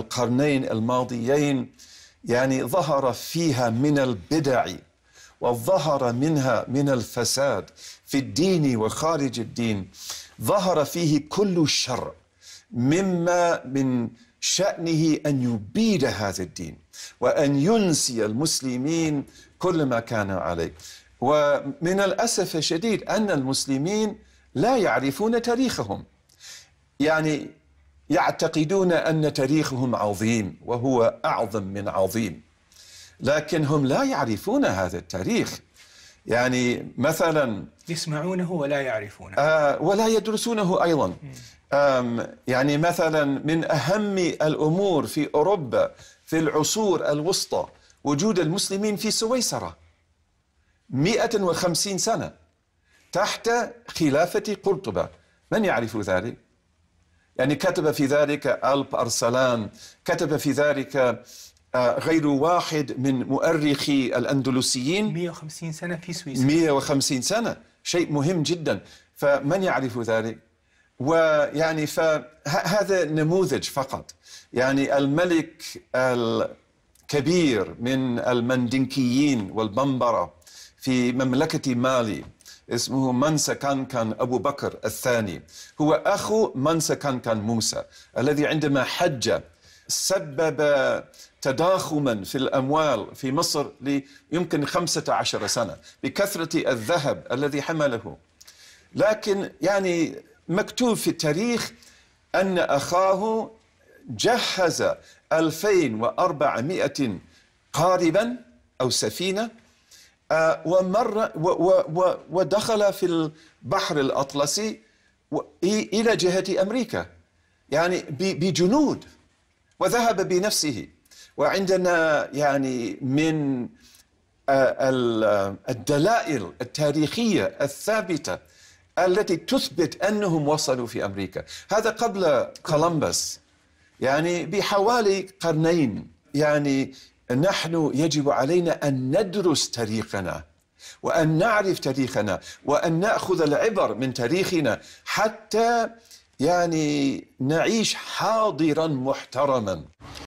القرنين الماضيين يعني ظهر فيها من البدع وظهر منها من الفساد في الدين وخارج الدين ظهر فيه كل الشر مما من شأنه أن يبيد هذا الدين وأن ينسي المسلمين كل ما كانوا عليه ومن الأسف الشديد أن المسلمين لا يعرفون تاريخهم يعني يعتقدون أن تاريخهم عظيم وهو أعظم من عظيم لكن هم لا يعرفون هذا التاريخ يعني مثلا يسمعونه ولا يعرفونه آه ولا يدرسونه أيضا يعني مثلا من أهم الأمور في أوروبا في العصور الوسطى وجود المسلمين في سويسرا 150 سنة تحت خلافة قرطبة من يعرف ذلك؟ يعني كتب في ذلك ألب أرسلان كتب في ذلك آه، غير واحد من مؤرخي الأندلسيين 150 سنة في سويسرا 150 سنة شيء مهم جدا فمن يعرف ذلك ويعني فهذا نموذج فقط يعني الملك الكبير من المندنكيين والبنبرة في مملكة مالي اسمه منسى كان أبو بكر الثاني هو أخو منسى كان موسى الذي عندما حج سبب تضاخما في الأموال في مصر ليمكن خمسة عشر سنة بكثرة الذهب الذي حمله لكن يعني مكتوب في التاريخ أن أخاه جهز 2400 قاربا أو سفينة آه، ومر ودخل في البحر الأطلسي إلى جهة أمريكا يعني بجنود وذهب بنفسه وعندنا يعني من آه، الدلائل التاريخية الثابتة التي تثبت أنهم وصلوا في أمريكا هذا قبل نعم. كولومبس يعني بحوالي قرنين يعني نحن يجب علينا ان ندرس تاريخنا وان نعرف تاريخنا وان ناخذ العبر من تاريخنا حتى يعني نعيش حاضرا محترما